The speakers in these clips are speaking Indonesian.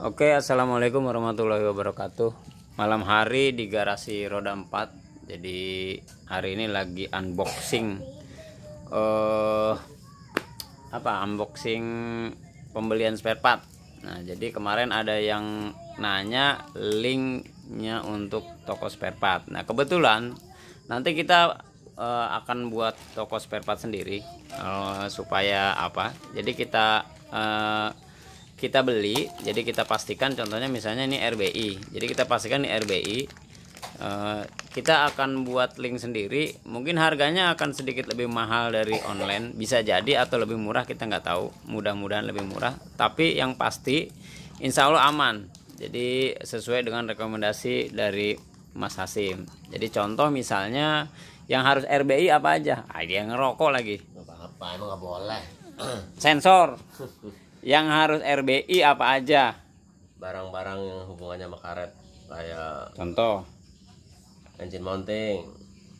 Oke assalamualaikum warahmatullahi wabarakatuh Malam hari di garasi roda 4 Jadi hari ini lagi unboxing uh, Apa unboxing pembelian spare part Nah jadi kemarin ada yang nanya linknya untuk toko spare part Nah kebetulan nanti kita uh, akan buat toko spare part sendiri uh, supaya apa jadi kita uh, kita beli jadi kita pastikan contohnya misalnya ini RBI jadi kita pastikan ini RBI eh, kita akan buat link sendiri mungkin harganya akan sedikit lebih mahal dari online bisa jadi atau lebih murah kita nggak tahu mudah-mudahan lebih murah tapi yang pasti insya Allah aman jadi sesuai dengan rekomendasi dari Mas Hasim jadi contoh misalnya yang harus RBI apa aja ada ah, yang ngerokok lagi apa-apa emang nggak boleh sensor Yang harus RBI apa aja? Barang-barang yang hubungannya sama karet kayak contoh engine mounting,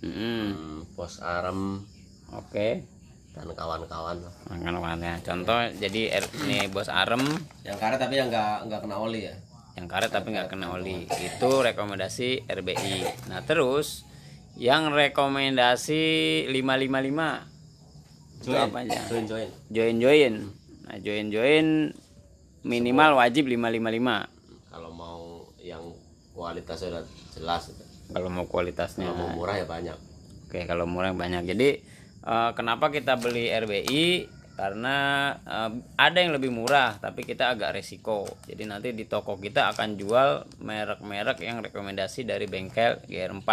mm -hmm. pos arm, oke, okay. dan kawan-kawan. Kawan-kawannya. Contoh ya. jadi ini bos arm. Yang karet tapi yang nggak nggak kena oli ya. Yang karet tapi nggak kena oli itu rekomendasi RBI. Nah terus yang rekomendasi 555 join, itu apa aja? Join join. Join join. Nah, join-join minimal Semua. wajib 555. Kalau mau yang kualitasnya udah jelas. Gitu. Kalau mau kualitasnya. Kalau mau murah ya banyak. Oke, kalau murah banyak. Jadi uh, kenapa kita beli RBI? Karena uh, ada yang lebih murah, tapi kita agak resiko. Jadi nanti di toko kita akan jual merek-merek yang rekomendasi dari bengkel GR4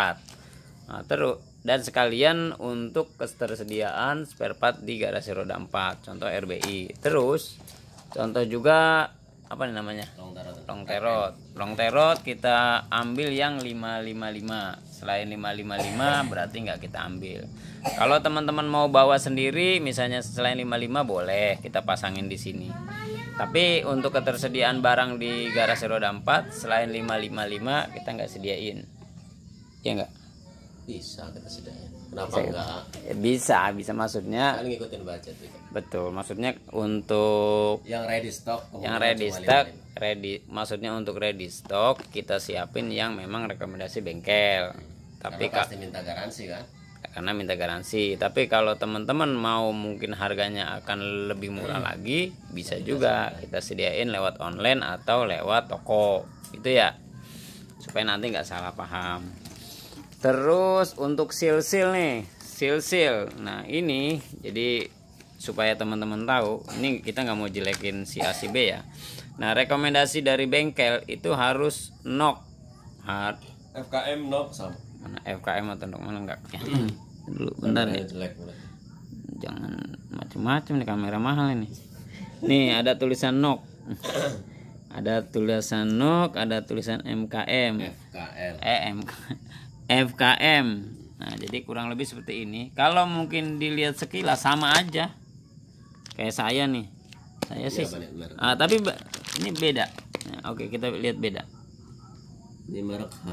Nah, terus dan sekalian untuk ketersediaan spare part di garasi roda 4, contoh RBI. Terus contoh juga apa nih namanya? Long terot. Long terot kita ambil yang 555. Selain 555 berarti nggak kita ambil. Kalau teman-teman mau bawa sendiri misalnya selain 55 boleh kita pasangin di sini. Tapi untuk ketersediaan barang di garasi roda 4 selain 555 kita nggak sediain. Ya nggak? bisa kita sediain kenapa bisa, enggak eh, bisa bisa maksudnya kan ngikutin budget juga. betul maksudnya untuk yang ready stock yang ready stock ready maksudnya untuk ready stock kita siapin yang memang rekomendasi bengkel hmm. tapi karena pasti minta garansi kan karena minta garansi tapi kalau teman-teman mau mungkin harganya akan lebih murah hmm. lagi bisa ya, juga kita sediain lewat online atau lewat toko itu ya supaya nanti nggak salah paham Terus untuk silsil nih, silsil. Nah ini jadi supaya teman-teman tahu, ini kita nggak mau jelekin si A si B ya. Nah rekomendasi dari bengkel itu harus knock. Hard. FKM knock sama. Mana FKM atau knock mana enggak? Ya. Hmm. Dulu bentar ya. Jelek, Jangan macam-macam nih kamera mahal ini. Nih ada tulisan knock. ada tulisan knock, ada tulisan MKM. FKL. Eh MKM FKM nah jadi kurang lebih seperti ini kalau mungkin dilihat sekilas sama aja kayak saya nih saya iya, sih ya, ah, tapi ini beda nah, oke kita lihat beda ini merek H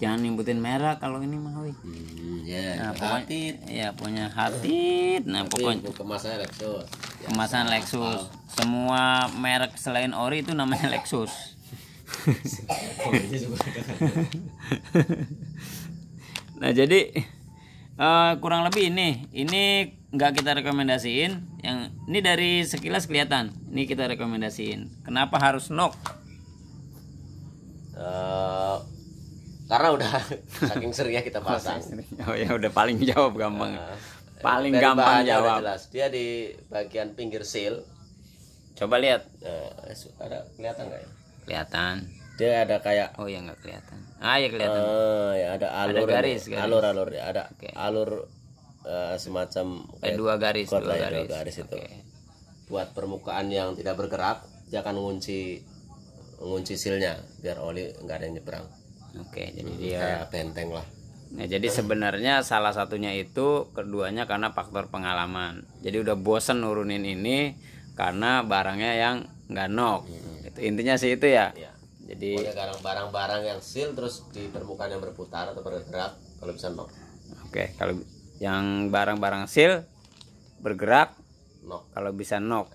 jangan nyebutin merah kalau ini mah hmm, yeah. nah, pokoknya, ya punya hati. nah pokoknya kemasan Lexus kemasan ya, Lexus semua merek selain ori itu namanya Lexus nah jadi uh, kurang lebih ini ini nggak kita rekomendasiin yang ini dari sekilas kelihatan ini kita rekomendasiin kenapa harus nok uh, eh, karena udah saking ya kita oh, pasang oh ya udah paling jawab gampang uh, paling gampang jawab jelas. dia di bagian pinggir seal coba lihat uh, ada kelihatan nggak ya kelihatan dia ada kayak oh ya nggak kelihatan ah ya kelihatan uh, ya ada alur ada garis, garis alur alur ya ada okay. alur uh, semacam eh, kayak eh, dua garis dua garis, dua garis itu buat permukaan yang tidak bergerak dia akan ngunci ngunci silnya biar oli nggak ada yang nyebrang oke okay, jadi hmm, dia kayak benteng lah Nah, jadi sebenarnya salah satunya itu keduanya karena faktor pengalaman. Jadi udah bosen nurunin ini karena barangnya yang nggak nok. Hmm gitu intinya sih itu ya. ya. Jadi barang-barang yang seal terus di permukaan yang berputar atau bergerak kalau bisa nok. Oke, kalau yang barang-barang seal bergerak nok. Kalau bisa nok.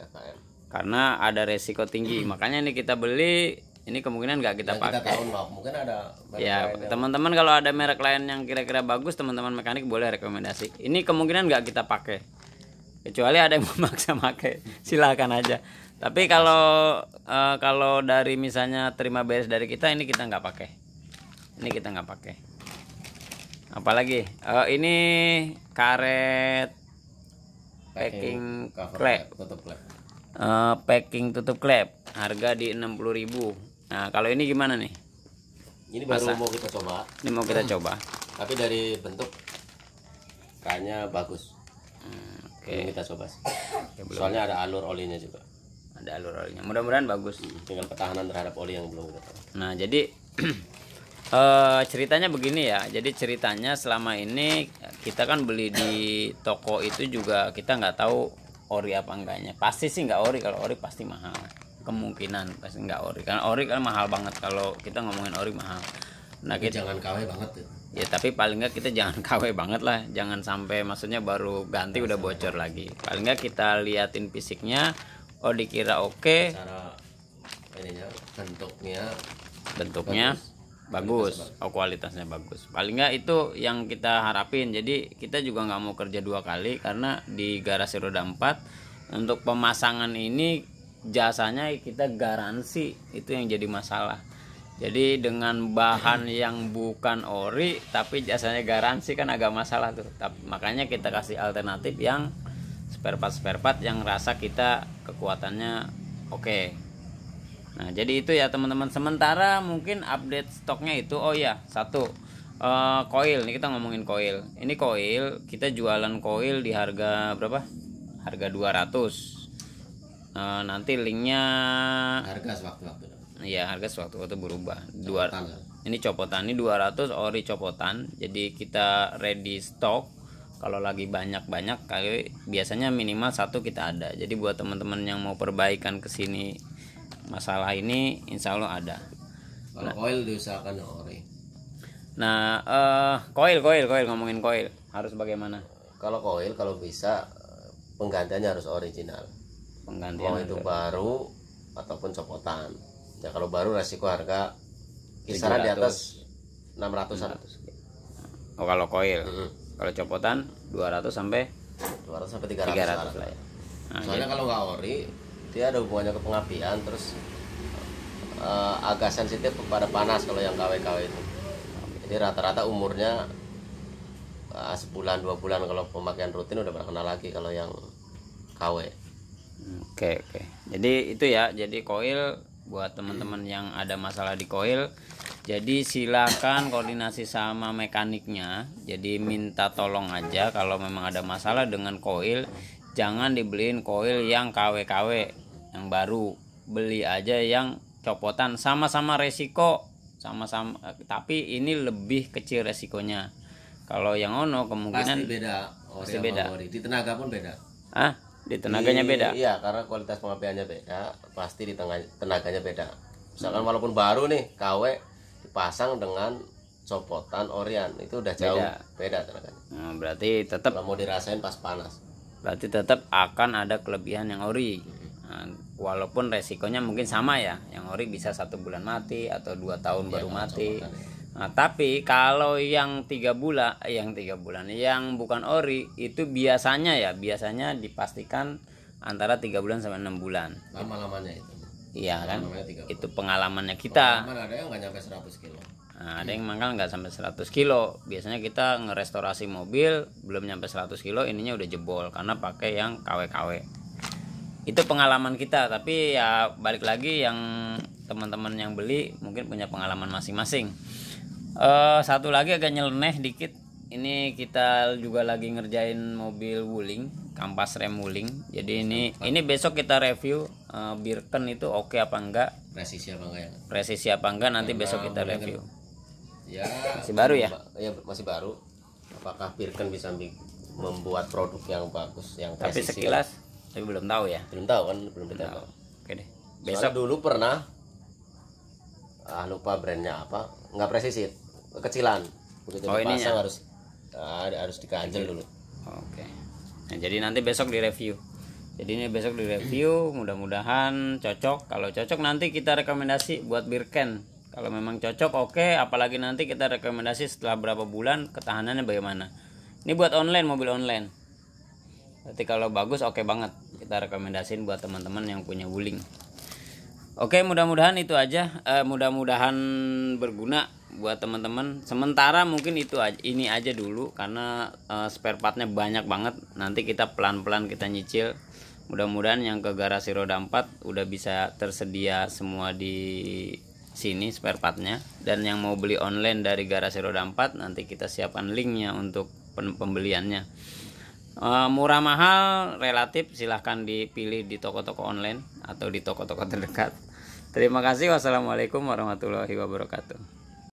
Karena ada resiko tinggi. Makanya ini kita beli ini kemungkinan nggak kita yang pakai. Mungkin ada Ya, teman-teman yang... kalau ada merek lain yang kira-kira bagus, teman-teman mekanik boleh rekomendasi. Ini kemungkinan nggak kita pakai. Kecuali ada yang memaksa pakai, silakan aja. Tapi kalau uh, kalau dari misalnya terima beres dari kita ini kita nggak pakai. Ini kita nggak pakai. Apalagi uh, ini karet packing klep. Tutup klep. Uh, eh, packing tutup klep harga di 60.000. Nah, kalau ini gimana nih? Ini baru Masa? mau kita coba. Ini mau kita hmm. coba. Tapi dari bentuk kayaknya bagus. Hmm, Oke. Okay. kita coba. Sih. Soalnya ada alur olinya juga ada alur olinya mudah-mudahan bagus dengan pertahanan terhadap oli yang belum kita tahu nah jadi e, ceritanya begini ya jadi ceritanya selama ini kita kan beli di toko itu juga kita nggak tahu ori apa enggaknya pasti sih nggak ori kalau ori pasti mahal kemungkinan pasti nggak ori karena ori kan mahal banget kalau kita ngomongin ori mahal nah kita jangan kawe banget tuh ya. ya tapi paling nggak kita jangan KW banget lah jangan sampai maksudnya baru ganti udah bocor lagi paling nggak kita liatin fisiknya oh dikira oke okay. cara ininya bentuknya bentuknya bagus, bagus. oh kualitasnya bagus paling nggak itu yang kita harapin jadi kita juga nggak mau kerja dua kali karena di garasi roda Empat untuk pemasangan ini jasanya kita garansi itu yang jadi masalah jadi dengan bahan hmm. yang bukan ori tapi jasanya garansi kan agak masalah tuh. Tapi, makanya kita kasih alternatif yang spare part spare part yang rasa kita kekuatannya oke okay. nah jadi itu ya teman-teman sementara mungkin update stoknya itu oh ya satu uh, koil nih kita ngomongin koil ini koil kita jualan koil di harga berapa harga 200 uh, eh, nanti linknya harga sewaktu-waktu Iya harga sewaktu-waktu berubah. Dua, ini copotan ini 200 ori copotan. Jadi kita ready stok kalau lagi banyak-banyak kali biasanya minimal satu kita ada jadi buat teman-teman yang mau perbaikan ke sini masalah ini insya Allah ada kalau nah, koil diusahakan ori nah uh, koil koil koil ngomongin koil harus bagaimana kalau koil kalau bisa penggantiannya harus original penggantian mau itu baru ataupun copotan ya kalau baru resiko harga kisaran 700, di atas 600an 600. oh kalau koil kalau copotan 200 sampai 200 sampai 300, 300 lah ya. Nah, soalnya gitu. kalau nggak ori dia ada hubungannya ke pengapian terus uh, agak sensitif kepada panas kalau yang KW-KW itu jadi rata-rata umurnya uh, sebulan dua bulan kalau pemakaian rutin udah berkenal lagi kalau yang KW oke oke jadi itu ya jadi koil buat teman-teman yang ada masalah di koil jadi silakan koordinasi sama mekaniknya jadi minta tolong aja kalau memang ada masalah dengan koil jangan dibeliin koil yang KW-KW yang baru beli aja yang copotan sama-sama resiko sama-sama tapi ini lebih kecil resikonya kalau yang ono kemungkinan pasti beda oh, pasti beda di tenaga pun beda ah di tenaganya di, beda iya karena kualitas pengapiannya beda pasti di tengah tenaganya beda misalkan hmm. walaupun baru nih KW dipasang dengan copotan Orion itu udah jauh beda, beda tenaganya. Nah, berarti tetap mau dirasain pas panas. Berarti tetap akan ada kelebihan yang ori. Nah, walaupun resikonya mungkin sama ya, yang ori bisa satu bulan mati atau dua tahun ya, baru mati. ya. Nah, tapi kalau yang tiga bulan, eh, yang tiga bulan, yang bukan ori itu biasanya ya, biasanya dipastikan antara tiga bulan sampai enam bulan. Lama-lamanya itu iya kan itu pengalamannya kita Pengalaman ada yang nggak sampai 100 kilo nah, ada yang mangkal nggak sampai 100 kilo biasanya kita ngerestorasi mobil belum nyampe 100 kilo ininya udah jebol karena pakai yang KW-KW itu pengalaman kita tapi ya balik lagi yang teman-teman yang beli mungkin punya pengalaman masing-masing uh, satu lagi agak nyeleneh dikit ini kita juga lagi ngerjain mobil wuling kampas rem wuling jadi ini ini besok kita review uh, eh, Birken itu oke okay apa enggak presisi apa enggak ya presisi apa enggak nanti Memang besok kita review ya masih baru ya ya masih baru apakah Birken bisa membuat produk yang bagus yang tapi sekilas kan? tapi belum tahu ya belum tahu kan belum, belum tahu. oke deh besok Soalnya dulu pernah ah lupa brandnya apa nggak presisi kecilan begitu oh, dipasang harus ah, harus dikajel dulu oke nah, jadi nanti besok direview jadi ini besok di review mudah-mudahan cocok kalau cocok nanti kita rekomendasi buat birken kalau memang cocok oke okay. apalagi nanti kita rekomendasi setelah berapa bulan ketahanannya bagaimana ini buat online mobil online berarti kalau bagus oke okay banget kita rekomendasiin buat teman-teman yang punya wuling Oke, mudah-mudahan itu aja. Uh, mudah-mudahan berguna buat teman-teman. Sementara mungkin itu aja, ini aja dulu karena uh, spare partnya banyak banget. Nanti kita pelan-pelan kita nyicil mudah-mudahan yang ke garasi roda 4 udah bisa tersedia semua di sini spare partnya dan yang mau beli online dari garasi roda 4 nanti kita siapkan linknya untuk pembeliannya eh, murah mahal relatif silahkan dipilih di toko-toko online atau di toko-toko terdekat terima kasih wassalamualaikum warahmatullahi wabarakatuh